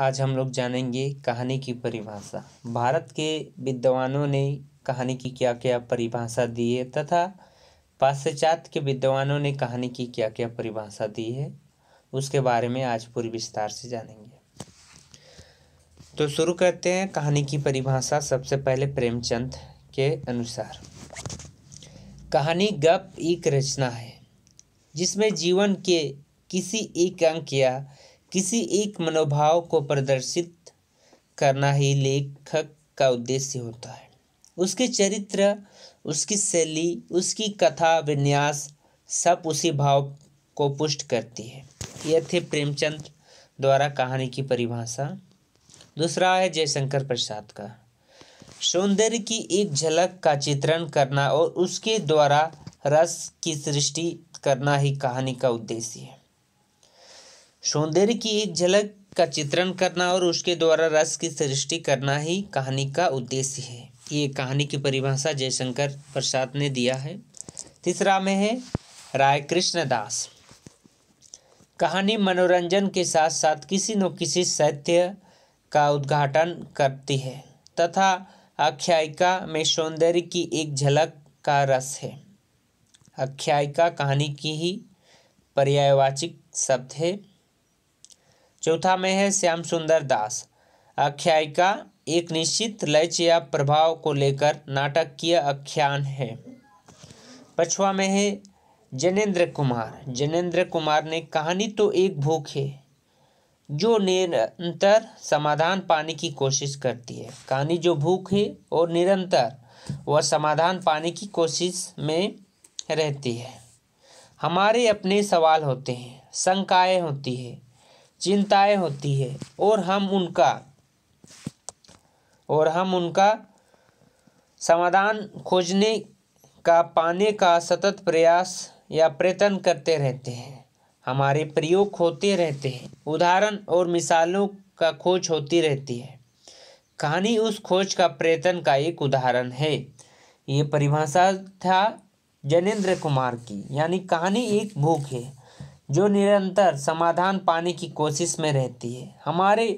आज हम लोग जानेंगे कहानी की परिभाषा भारत के विद्वानों ने कहानी की क्या क्या परिभाषा दी है तथा पाश्चात्य के विद्वानों ने कहानी की क्या क्या परिभाषा दी है उसके बारे में आज पूरी विस्तार से जानेंगे तो शुरू करते हैं कहानी की परिभाषा सबसे पहले प्रेमचंद के अनुसार कहानी गप एक रचना है जिसमें जीवन के किसी एक अंक या किसी एक मनोभाव को प्रदर्शित करना ही लेखक का उद्देश्य होता है उसके चरित्र उसकी शैली उसकी कथा विन्यास सब उसी भाव को पुष्ट करती है यह थे प्रेमचंद द्वारा कहानी की परिभाषा दूसरा है जयशंकर प्रसाद का सौंदर्य की एक झलक का चित्रण करना और उसके द्वारा रस की सृष्टि करना ही कहानी का उद्देश्य है सौंदर्य की एक झलक का चित्रण करना और उसके द्वारा रस की सृष्टि करना ही कहानी का उद्देश्य है ये कहानी की परिभाषा जयशंकर प्रसाद ने दिया है तीसरा में है राय कृष्ण दास कहानी मनोरंजन के साथ साथ किसी न किसी साहित्य का उद्घाटन करती है तथा आख्यायिका में सौंदर्य की एक झलक का रस है आख्यायिका कहानी की ही पर्यायवाचिक शब्द है चौथा में है श्याम सुंदर दास आख्यायिका एक निश्चित लक्ष्य या प्रभाव को लेकर नाटकीय आख्यान है पछवा में है जनेन्द्र कुमार जनेन्द्र कुमार ने कहानी तो एक भूख है जो निरंतर समाधान पाने की कोशिश करती है कहानी जो भूख है और निरंतर वह समाधान पाने की कोशिश में रहती है हमारे अपने सवाल होते हैं शंकाएँ होती है चिंताएं होती है और हम उनका और हम उनका समाधान खोजने का पाने का सतत प्रयास या प्रयत्न करते रहते हैं हमारे प्रयोग होते रहते हैं उदाहरण और मिसालों का खोज होती रहती है कहानी उस खोज का प्रयत्न का एक उदाहरण है ये परिभाषा था जनेन्द्र कुमार की यानी कहानी एक भूख है जो निरंतर समाधान पाने की कोशिश में रहती है हमारे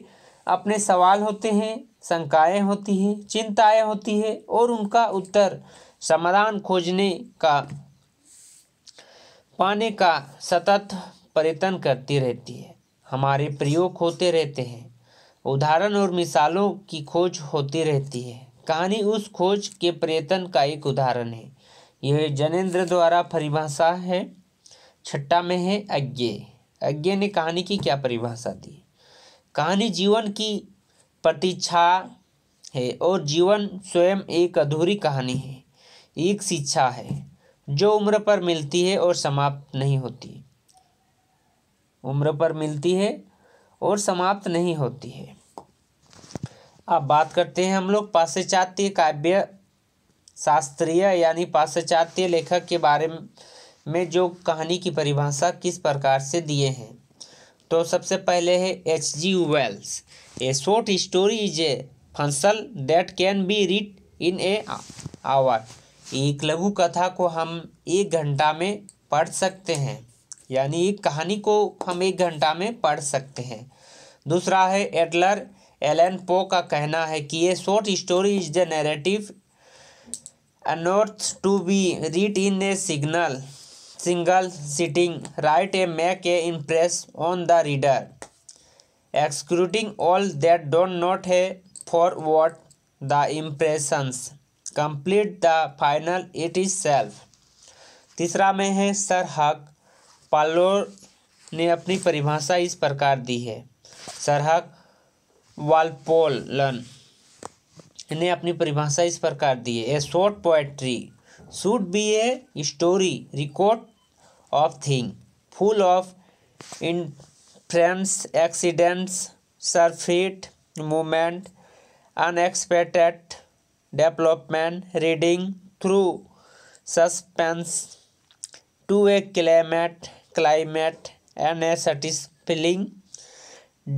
अपने सवाल होते हैं शंकाएँ होती हैं चिंताएँ होती है और उनका उत्तर समाधान खोजने का पाने का सतत प्रयत्न करती रहती है हमारे प्रयोग होते रहते हैं उदाहरण और मिसालों की खोज होती रहती है कहानी उस खोज के प्रयत्न का एक उदाहरण है यह जनेन्द्र द्वारा परिभाषा है छठा में है अज्ञे अज्ञे ने कहानी की क्या परिभाषा दी कहानी जीवन की प्रतीक्षा है और जीवन स्वयं एक अधूरी कहानी है एक शिक्षा है जो उम्र पर मिलती है और समाप्त नहीं होती उम्र पर मिलती है और समाप्त नहीं होती है अब बात करते हैं हम लोग पाश्चात्य काव्य शास्त्रीय यानी पाश्चात्य लेखक के बारे में में जो कहानी की परिभाषा किस प्रकार से दिए हैं तो सबसे पहले है H G Wells a short story is a फंसल that can be read in a hour एक लघु कथा को हम एक घंटा में पढ़ सकते हैं यानी एक कहानी को हम एक घंटा में पढ़ सकते हैं दूसरा है एडलर एलन पो का कहना है कि ये short story is the narrative अनोर्थ to be read in a signal single sitting right a make a impress on the reader excluding all that don't not है for what the impressions complete the final it is self तीसरा में है sir हक पालोर ने अपनी परिभाषा इस प्रकार दी है सर हक वालपोलन ने अपनी परिभाषा इस प्रकार दी है a short poetry shoot be a story record of thing full of inference accidents swift movement unexpected development reading through suspense to a climate climate and a satisfying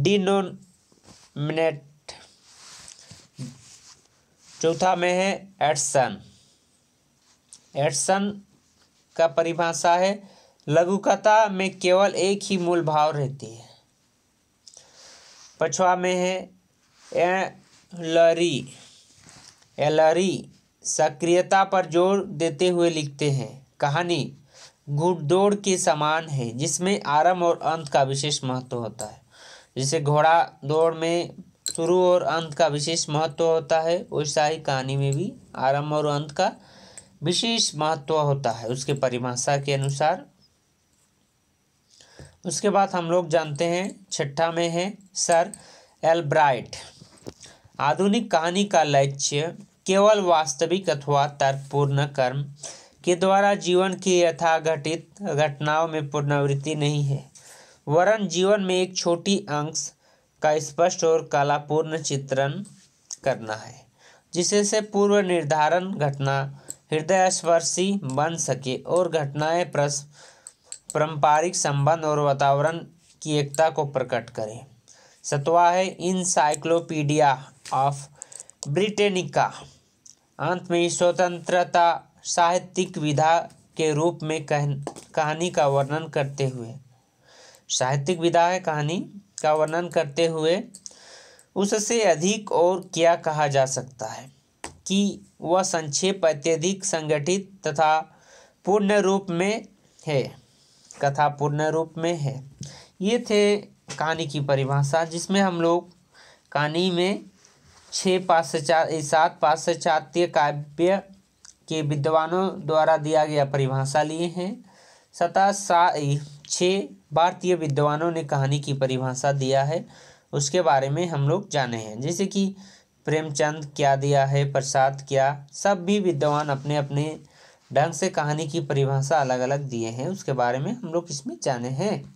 denominate चौथा में है एडसन एडसन का परिभाषा है लघुकथा में केवल एक ही मूल भाव रहती है पछवा में है एलरी एलरी सक्रियता पर जोर देते हुए लिखते हैं कहानी घुड़दौड़ के समान है जिसमें आरंभ और अंत का विशेष महत्व होता है जैसे घोड़ा दौड़ में शुरू और अंत का विशेष महत्व होता है वैसा ही कहानी में भी आरंभ और अंत का विशेष महत्व होता है उसके परिभाषा के अनुसार उसके बाद हम लोग जानते हैं छठा में है सर एल्ब्राइट आधुनिक कहानी का लक्ष्य केवल वास्तविक अथवा तर्कपूर्ण कर्म के द्वारा जीवन की यथाघटित घटनाओं में पुनरावृत्ति नहीं है वरन जीवन में एक छोटी अंश का स्पष्ट और कलापूर्ण चित्रण करना है जिससे से पूर्व निर्धारण घटना हृदय स्पर्शी बन सके और घटनाएं प्रश्न पारंपरिक संबंध और वातावरण की एकता को प्रकट करें सतवा है इंसाइक्लोपीडिया ऑफ ब्रिटेनिका अंत में स्वतंत्रता साहित्यिक विधा के रूप में कहन कहानी का वर्णन करते हुए साहित्यिक विधा है कहानी का वर्णन करते हुए उससे अधिक और क्या कहा जा सकता है कि वह संक्षेप अत्यधिक संगठित तथा पूर्ण रूप में है कथा पूर्ण रूप में है ये थे कहानी की परिभाषा जिसमें हम लोग कहानी में छः पाश्चात्य सात पाश्चात्य काव्य के विद्वानों द्वारा दिया गया परिभाषा लिए हैं सता सा छः भारतीय विद्वानों ने कहानी की परिभाषा दिया है उसके बारे में हम लोग जाने हैं जैसे कि प्रेमचंद क्या दिया है प्रसाद क्या सब भी विद्वान अपने अपने ढंग से कहानी की परिभाषा अलग अलग दिए हैं उसके बारे में हम लोग इसमें जाने हैं